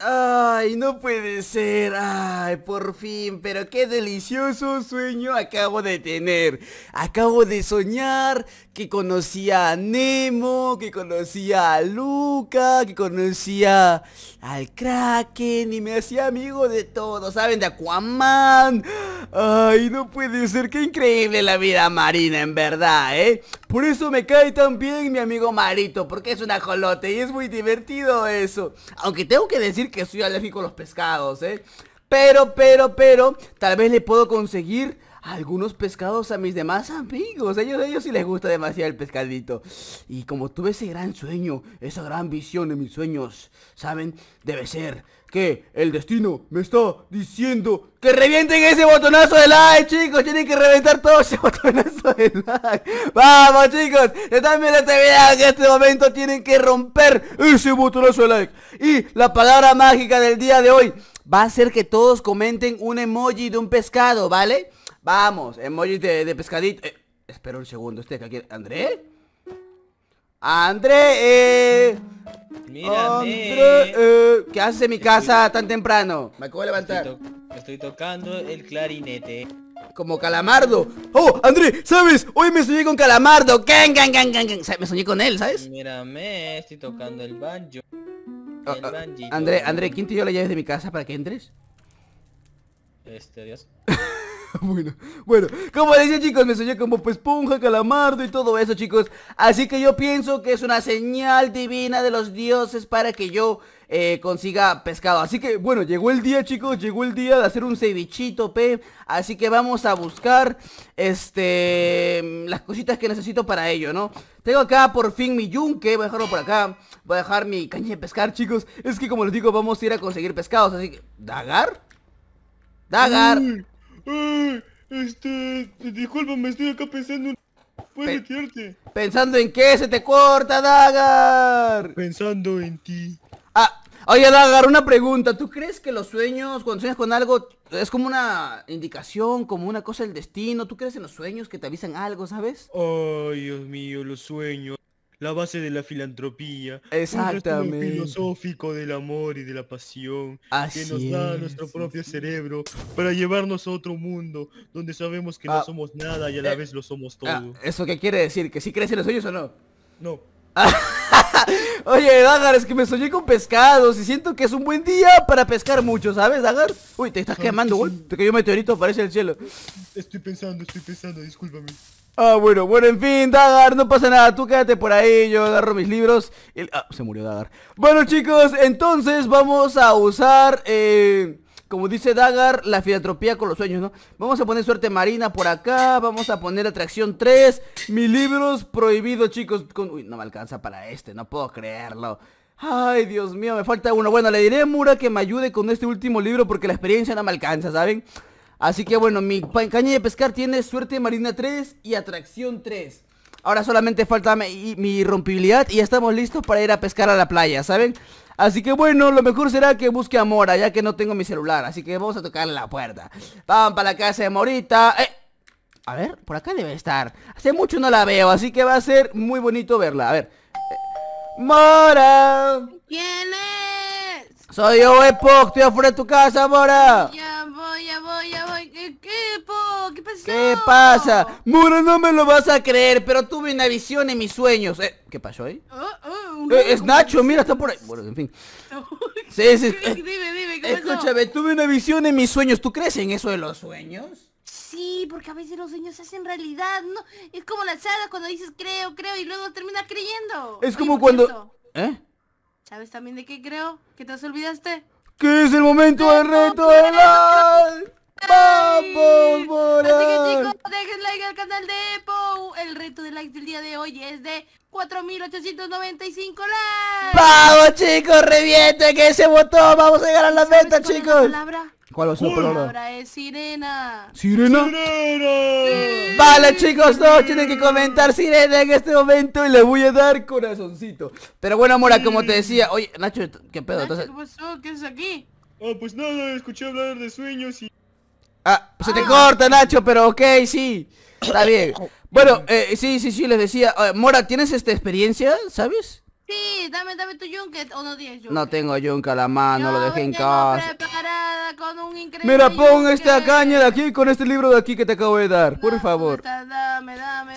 ay, no puede ser. Ay, por fin, pero qué delicioso sueño acabo de tener. Acabo de soñar que conocía a Nemo, que conocía a Luca, que conocía al Kraken y me hacía amigo de todos, ¿saben? De Aquaman. Ay, no puede ser, que increíble la vida marina, en verdad, ¿eh? Por eso me cae tan bien mi amigo Marito, porque es un ajolote y es muy divertido eso. Aunque tengo que decir que soy alérgico a los pescados, ¿eh? Pero, pero, pero, tal vez le puedo conseguir algunos pescados a mis demás amigos. A ellos, ellos sí les gusta demasiado el pescadito. Y como tuve ese gran sueño, esa gran visión de mis sueños, ¿saben? Debe ser que el destino me está diciendo que revienten ese botonazo de like, chicos. Tienen que reventar todo ese botonazo de like. Vamos, chicos. Están viendo este video que en este momento tienen que romper ese botonazo de like. Y la palabra mágica del día de hoy va a ser que todos comenten un emoji de un pescado, ¿vale? Vamos, emoji de, pescadito. Eh, espero un segundo, este que aquí. ¿André? ¡André! Eh. Mira, eh. ¿Qué haces en mi casa tan temprano? Me acabo de levantar. Estoy, tocando el clarinete. Como calamardo. ¡Oh, André! ¿Sabes? Hoy me soñé con calamardo. Me soñé con él, ¿sabes? Mírame, estoy tocando el banjo. Ah, el ah, André, André, ¿quién te dio la llaves de mi casa para que entres? Este, adiós. bueno, bueno, como decía chicos, me soñé como, pues Esponja, Calamardo y todo eso chicos Así que yo pienso que es una señal divina de los dioses para que yo eh, consiga pescado Así que bueno, llegó el día chicos, llegó el día de hacer un cevichito, pe Así que vamos a buscar, este, las cositas que necesito para ello, ¿no? Tengo acá por fin mi yunque, voy a dejarlo por acá Voy a dejar mi caña de pescar chicos Es que como les digo, vamos a ir a conseguir pescados, así que... ¿Dagar? Dagar, Ay, este, me estoy acá pensando en... Puedes ¿Pensando en qué? ¡Se te corta, Dagar! Pensando en ti. Ah, oye, Dagar, una pregunta. ¿Tú crees que los sueños, cuando sueñas con algo, es como una indicación, como una cosa del destino? ¿Tú crees en los sueños que te avisan algo, sabes? Ay, Dios mío, los sueños la base de la filantropía, Exactamente. filosófico del amor y de la pasión Así que nos da nuestro propio cerebro para llevarnos a otro mundo donde sabemos que no ah, somos nada y a la eh, vez lo somos ah, todo. ¿Eso qué quiere decir? ¿Que sí crees en los sueños o no? No. Oye, Dagar, es que me soñé con pescados y siento que es un buen día para pescar mucho, ¿sabes, Dagar? Uy, te estás quemando, güey. Te cayó meteorito, aparece el cielo. Estoy pensando, estoy pensando, discúlpame. Ah, bueno, bueno, en fin, Dagar, no pasa nada, tú quédate por ahí, yo agarro mis libros. Ah, se murió Dagar. Bueno, chicos, entonces vamos a usar, eh, como dice Dagar, la filantropía con los sueños, ¿no? Vamos a poner suerte marina por acá, vamos a poner atracción 3, mis libros prohibidos, chicos. Uy, no me alcanza para este, no puedo creerlo. Ay, Dios mío, me falta uno. Bueno, le diré a Mura que me ayude con este último libro porque la experiencia no me alcanza, ¿saben? Así que bueno, mi caña de pescar tiene suerte marina 3 y atracción 3. Ahora solamente falta mi, mi, rompibilidad y ya estamos listos para ir a pescar a la playa, ¿saben? Así que bueno, lo mejor será que busque a Mora, ya que no tengo mi celular. Así que vamos a tocarle la puerta. Vamos para la casa de Morita. Eh, a ver, por acá debe estar. Hace mucho no la veo, así que va a ser muy bonito verla. A ver. Eh, ¡Mora! ¿Quién es? Soy yo, Epoch. Estoy afuera de tu casa, Mora. ¿Qué pasa? Muro, no me lo vas a creer, pero tuve una visión en mis sueños. Eh, ¿Qué pasó ahí? Oh, oh, eh, es Nacho, mira, está por ahí. Bueno, en fin. Sí, sí. Eh, dime, dime, Escúchame, tuve una visión en mis sueños. ¿Tú crees en eso de los sueños? Sí, porque a veces los sueños se hacen realidad, ¿no? Es como la sala cuando dices creo, creo y luego terminas creyendo. Es como cuando... ¿Eh? ¿Sabes también de qué creo? ¿Que te olvidaste? Que es el momento del reto de la... ¡Vamos, Así que chicos, dejen like al canal de Epo. El reto de likes del día de hoy es de 4.895 likes. ¡Vamos, chicos! ¡Revienten que ese botón! ¡Vamos a llegar a la meta, chicos! ¿Cuál es la palabra? palabra es sirena. ¿Sirena? Vale, chicos, todos tienen que comentar sirena en este momento y les voy a dar corazoncito. Pero bueno, Mora, como te decía... Oye, Nacho, ¿qué pedo? Nacho, ¿Qué pasó? ¿Qué es aquí? oh, pues nada, escuché hablar de sueños y... Ah, se te ah. corta, Nacho, pero ok, sí. Está bien. Bueno, eh, sí, sí, sí, les decía. Eh, Mora, ¿tienes esta experiencia? ¿Sabes? Sí, dame, dame tu yunque o no No tengo yunque a la mano, lo dejé en casa. Mira, pon esta caña de aquí con este libro de aquí que te acabo de dar, por favor.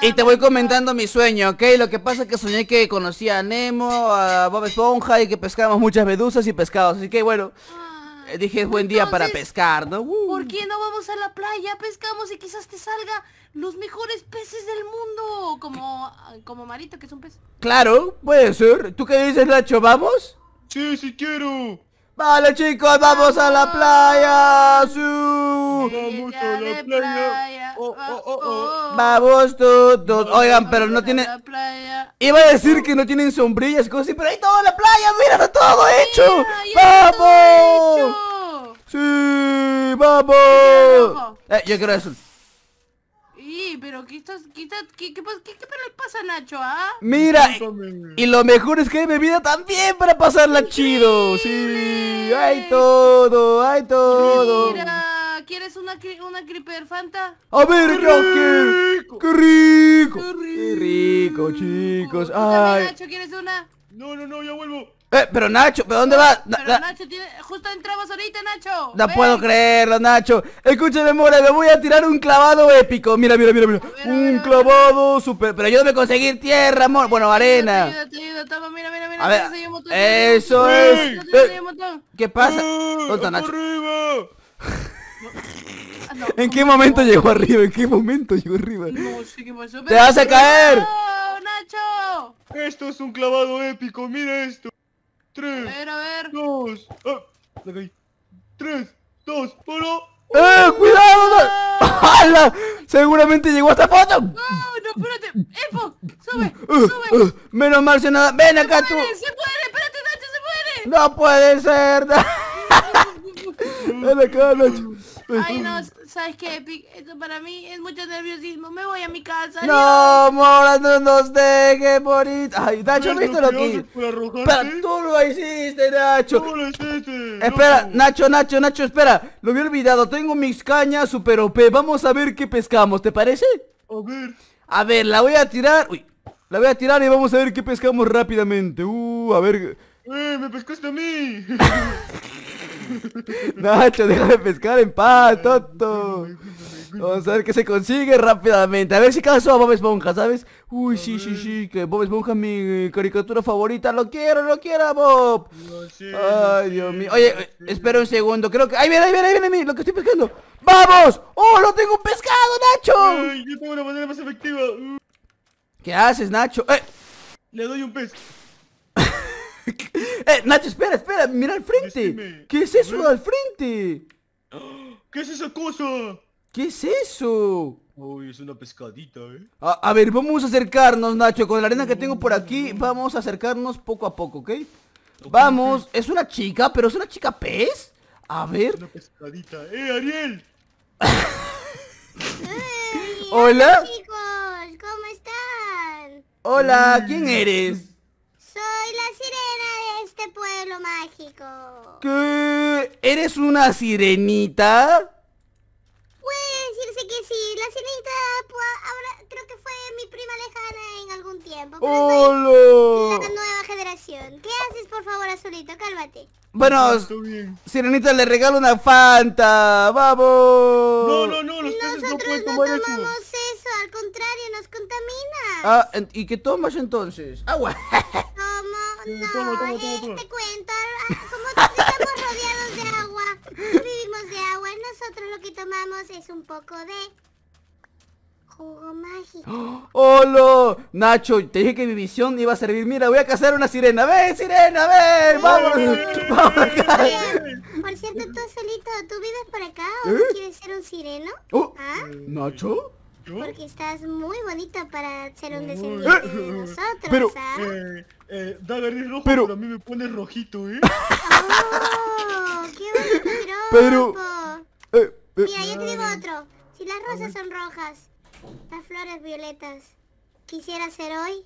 y te voy comentando mi sueño, ¿ok? Lo que pasa es que soñé que conocía a Nemo, a Bob Esponja y que pescábamos muchas medusas y pescados. Así que bueno. Ah. Eh, dije, es buen día para pescar, ¿no? Uh. ¿Por qué no vamos a la playa? Pescamos y quizás te salga los mejores peces del mundo. Como, como Marito, que es un pez. Claro, puede ser. ¿Tú qué dices, Nacho? ¿Vamos? Sí, sí quiero. Vale, chicos, vamos, a la playa. Sí. Vamos a la playa. Oh, oh, oh, vamos todos. Oigan, pero no tienen. Iba a decir que no tienen sombrillas, cosas así, pero hay toda la playa, míralo todo hecho. ¡Vamos! ¡Sí! ¡Vamos! Eh, yo quiero eso y pero ¿qué, qué, pasa Nacho, ah? Mira, y lo mejor es que hay bebida también para pasarla chido. Sí, hay todo, hay todo. ¿Quieres una, una Creeper Fanta? A ver, ¡Qué rico! ¡Qué rico! ¡Qué rico, chicos! Ay. Nacho, ¿quieres una? No, no, no, ya vuelvo. Eh, pero Nacho, ¿pero dónde vas? Pero Nacho tiene... Justo entramos ahorita, Nacho No puedo creerlo, Nacho Escúchame, Mora, me voy a tirar un clavado épico Mira, mira, mira, mira Un clavado super... Pero ayúdame a conseguir tierra, amor Bueno, arena Te ayudo, te ayudo, toma, mira, mira, mira a ver, Eso es ¿Qué pasa? ¿Dónde está Nacho? Ah, ¿En qué momento llegó arriba? ¿En qué momento llegó arriba? No sé qué pasó. ¡Te vas a caer! ¡No, Nacho! Esto es un clavado épico, mira esto. Tres. A ver, a ver. Dos. Ah, caí. Tres, dos, uno. ¡Eh! ¡Cuidado! ¡Hala! Seguramente llegó esta foto. No, no, espérate. ¡Epo! ¡Sube! Uh, uh, ¡Sube! Uh, menos mal se nada. Ven acá puede, tú. Se puede, espérate, Nacho, se puede. No puede ser. ¡Ven acá, Nacho. Ay, no, ¿sabes qué, Esto para mí es mucho nerviosismo. Me voy a mi casa. ¡No, mola Mora, no nos deje morir! ¡Ay, Nacho, ¿viste lo que hice? Espera, tú lo hiciste, Nacho. Tú lo hiciste. Espera, Nacho, Nacho, Nacho, espera. Lo había olvidado. Tengo mis cañas super OP. Vamos a ver qué pescamos, ¿te parece? A ver. A ver, la voy a tirar. Uy, la voy a tirar y vamos a ver qué pescamos rápidamente. Uh, a ver. ¡Eh, me pescaste a mí! Nacho, de pescar en paz, tonto. Vamos a ver qué se consigue rápidamente. A ver si caso a Bob Esponja, ¿sabes? Uy, sí, sí, sí, que Bob Esponja mi caricatura favorita. Lo quiero, lo quiero, Bob. Ay, Dios mío. Oye, eh, espera un segundo. Creo que... ay viene, ahí viene, ahí viene lo que estoy pescando. ¡Vamos! ¡Oh, lo tengo un pescado, Nacho! yo tengo una manera más efectiva. ¿Qué haces, Nacho? ¡Eh! Le doy un pez. eh, Nacho, espera, espera, mira al frente. ¿Qué es eso al frente? ¿Qué es esa cosa? ¿Qué es eso? Uy, es una pescadita, eh. A, ver, vamos a acercarnos, Nacho. Con la arena que tengo por aquí, vamos a acercarnos poco a poco, ¿ok? vamos, es una chica, pero es una chica pez. A ver. Una pescadita. ¡Eh, Ariel! ¿Hola? Hola, ¿cómo están? Hola, ¿quién mm. eres? Este pueblo mágico. ¿Qué? ¿Eres una sirenita? Puede decirse que sí. La sirenita pues, ahora creo que fue mi prima lejana en algún tiempo. Pero ¡Hola! la nueva generación. ¿Qué haces, por favor, Azulito? Cálmate. Bueno, ah, Sirenita le regalo una Fanta. ¡Vamos! No, no, no, los no pueden no tomamos eso. al contrario, nos contamina. Ah, ¿y que tomas entonces? Agua no, toma, Te cuento, ah, como estamos rodeados de agua, vivimos de agua, nosotros lo que tomamos es un poco de jugo mágico. ¡Hola! Nacho, te dije que mi visión iba a servir. Mira, voy a cazar una sirena. ¡Ven, sirena! ¡Ven! ¡Vamos! ¡Vamos Por cierto, tú solito, ¿tú vives por acá o ¿Eh? quieres ser un sireno? Oh, ¿Ah? ¿Nacho? Porque estás muy bonita para ser un descendiente de nosotros, pero, ¿ah? Eh, eh, Dagger es rojo, pero... a mí me pone rojito, ¿eh? ¡Oh! ¡Qué bonito Pero... Eh, eh, Mira, yo te digo otro. Si las rosas son rojas, las flores violetas, quisiera ser hoy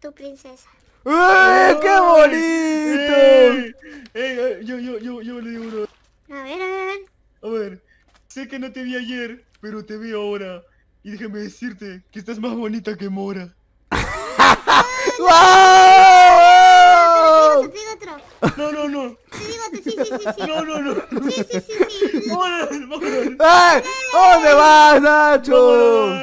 tu princesa. ¡Eh! ¡Qué bonito! yo, yo, yo, yo le digo A ver, a ver, a ver. A ver, sé que no te vi ayer, pero te vi ahora. Y déjame decirte que estás más bonita que Mora. ¡Wow! No, no, no. Sí, sí, sí, sí. No, no, no. Sí, sí, sí, sí. Mora, ¿Dónde vas, Nacho?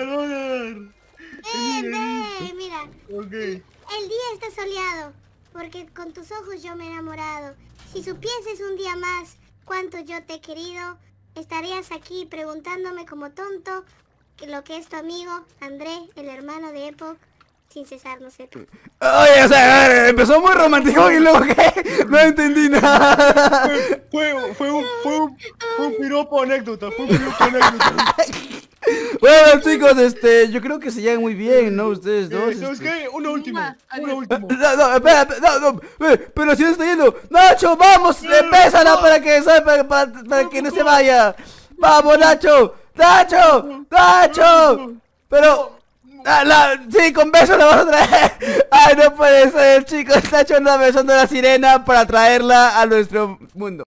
Mora, Eh, ve, mira. Ok. El día está soleado, porque con tus ojos yo me he enamorado. Si supieses un día más cuánto yo te he querido, estarías aquí preguntándome como tonto lo que es tu amigo, André, el hermano de Epoch, sin cesar, no sé. Oye, o sea, empezó muy romántico y luego que no entendí nada. Fue, fue, un, fue, un, piropo anécdota, fue un piropo anécdota. Bueno chicos, este, yo creo que se llegan muy bien, ¿no? Ustedes dos. Eh, ¿Sabes este. una última, ah, Una última, eh, No, no, espera, no, no, eh, pero si no está yendo. Nacho, vamos, ¡Empézala para que, para que no se vaya. Vamos, Nacho. ¡Tacho! ¡Tacho! Pero... sí, con besos la vamos a traer. Ay, no puede ser, chicos. Tacho anda besando a la sirena para traerla a nuestro mundo.